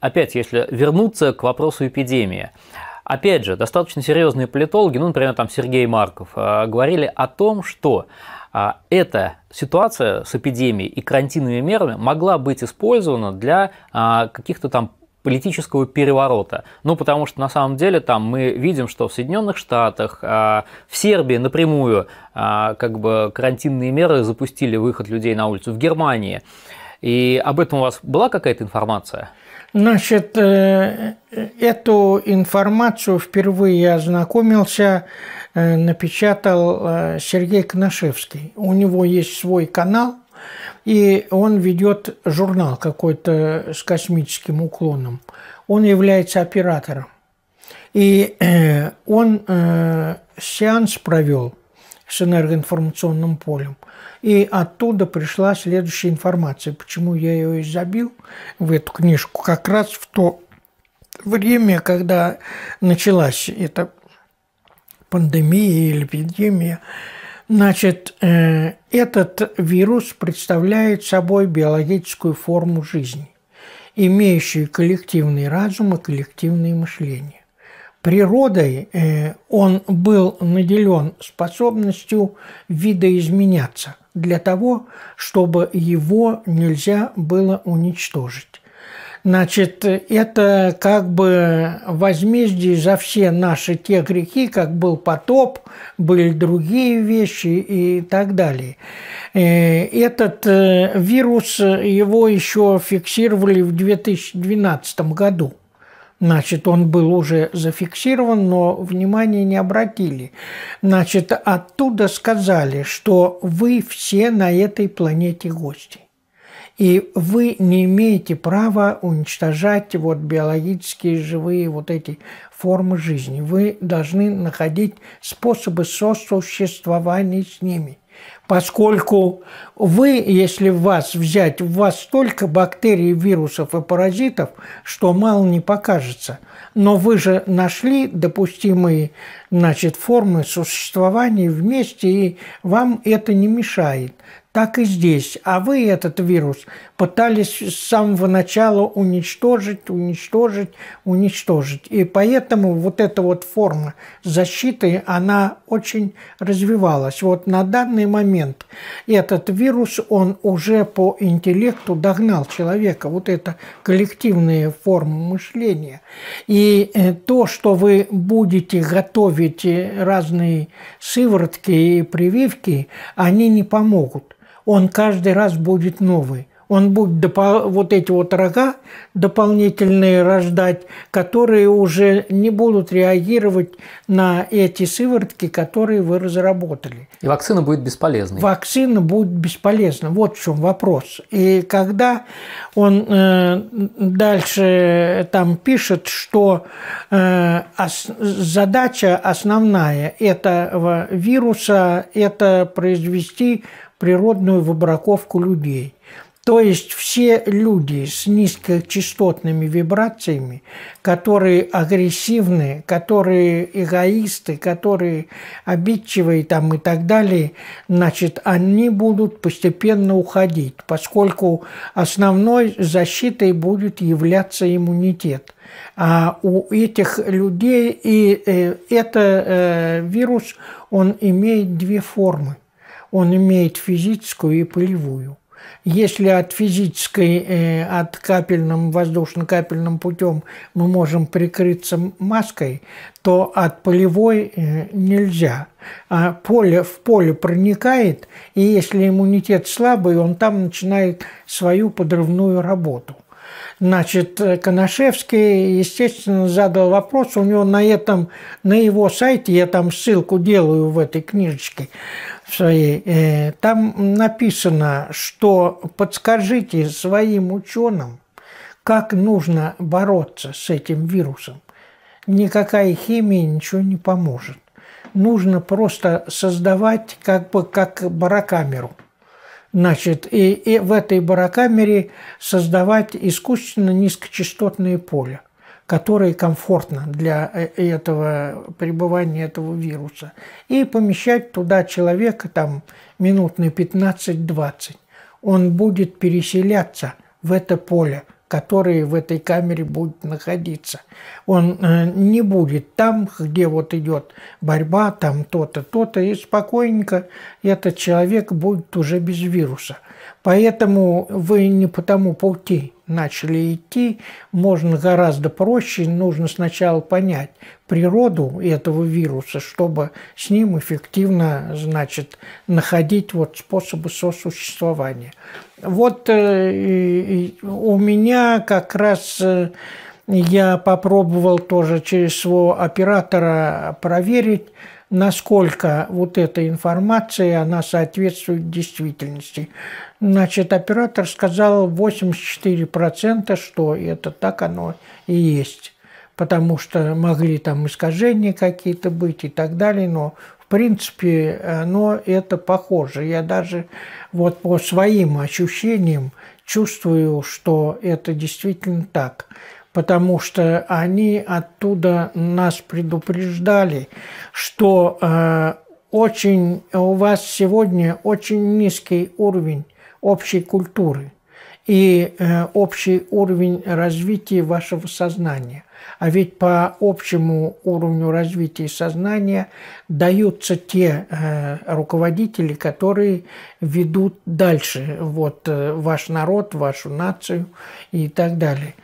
Опять, если вернуться к вопросу эпидемии. Опять же, достаточно серьезные политологи, ну, например, там Сергей Марков, а, говорили о том, что а, эта ситуация с эпидемией и карантинными мерами могла быть использована для а, каких-то там политического переворота. Ну, потому что на самом деле там мы видим, что в Соединенных Штатах, в Сербии напрямую как бы карантинные меры запустили выход людей на улицу, в Германии. И об этом у вас была какая-то информация? Значит, э, э, эту информацию впервые я ознакомился, э, напечатал Сергей Кнашевский. У него есть свой канал, и он ведет журнал какой-то с космическим уклоном. Он является оператором. И он сеанс провел – с энергоинформационным полем. И оттуда пришла следующая информация. Почему я ее изобил в эту книжку? Как раз в то время, когда началась эта пандемия или эпидемия, Значит, э, этот вирус представляет собой биологическую форму жизни, имеющую коллективный разум и коллективное мышление природой э, он был наделен способностью видоизменяться для того, чтобы его нельзя было уничтожить. Значит, это как бы возмездие за все наши те грехи, как был потоп, были другие вещи и так далее. Э, этот э, вирус, его еще фиксировали в 2012 году – Значит, он был уже зафиксирован, но внимания не обратили. Значит, оттуда сказали, что вы все на этой планете гости. И вы не имеете права уничтожать вот биологические живые вот эти формы жизни. Вы должны находить способы сосуществования с ними поскольку вы, если в вас взять, в вас столько бактерий, вирусов и паразитов, что мало не покажется. Но вы же нашли допустимые значит, формы существования вместе, и вам это не мешает так и здесь. А вы этот вирус пытались с самого начала уничтожить, уничтожить, уничтожить. И поэтому вот эта вот форма защиты, она очень развивалась. Вот на данный момент этот вирус, он уже по интеллекту догнал человека. Вот это коллективные формы мышления. И э, то, что вы будете готовить э, разные сыворотки и прививки, они не помогут он каждый раз будет новый. Он будет вот эти вот рога дополнительные рождать, которые уже не будут реагировать на эти сыворотки, которые вы разработали. И вакцина будет бесполезна. Вакцина будет бесполезна. Вот в чем вопрос. И когда он э, дальше там пишет, что э, ос задача основная этого вируса – это произвести природную выбраковку людей. То есть все люди с низкочастотными вибрациями, которые агрессивны, которые эгоисты, которые обидчивые там и так далее, значит, они будут постепенно уходить, поскольку основной защитой будет являться иммунитет. А у этих людей и э, этот э, вирус, он имеет две формы он имеет физическую и полевую. Если от физической, э, от капельным, воздушно-капельным путем мы можем прикрыться маской, то от полевой э, нельзя. А поле в поле проникает, и если иммунитет слабый, он там начинает свою подрывную работу. Значит, э, Коношевский, естественно, задал вопрос. У него на этом, на его сайте, я там ссылку делаю в этой книжечке своей, э, там написано, что подскажите своим ученым, как нужно бороться с этим вирусом. Никакая химия ничего не поможет. Нужно просто создавать как бы как барокамеру – Значит, и, и в этой барокамере создавать искусственно низкочастотные поля, которые комфортно для э, этого пребывания этого вируса. И помещать туда человека там минут на 15-20. Он будет переселяться в это поле который в этой камере будет находиться. Он э, не будет там, где вот идет борьба, там то-то, то-то, и спокойненько этот человек будет уже без вируса. Поэтому вы не по тому пути начали идти, можно гораздо проще, нужно сначала понять природу этого вируса, чтобы с ним эффективно, значит, находить вот способы сосуществования. Вот э, у меня как раз э, я попробовал тоже через своего оператора проверить, насколько вот эта информация, она соответствует действительности. Значит, оператор сказал 84%, что это так оно и есть. Потому что могли там искажения какие-то быть и так далее, но в принципе оно это похоже. Я даже вот по своим ощущениям чувствую, что это действительно так потому что они оттуда нас предупреждали, что э, очень у вас сегодня очень низкий уровень общей культуры и э, общий уровень развития вашего сознания. А ведь по общему уровню развития сознания даются те э, руководители, которые ведут дальше вот, э, ваш народ, вашу нацию и так далее.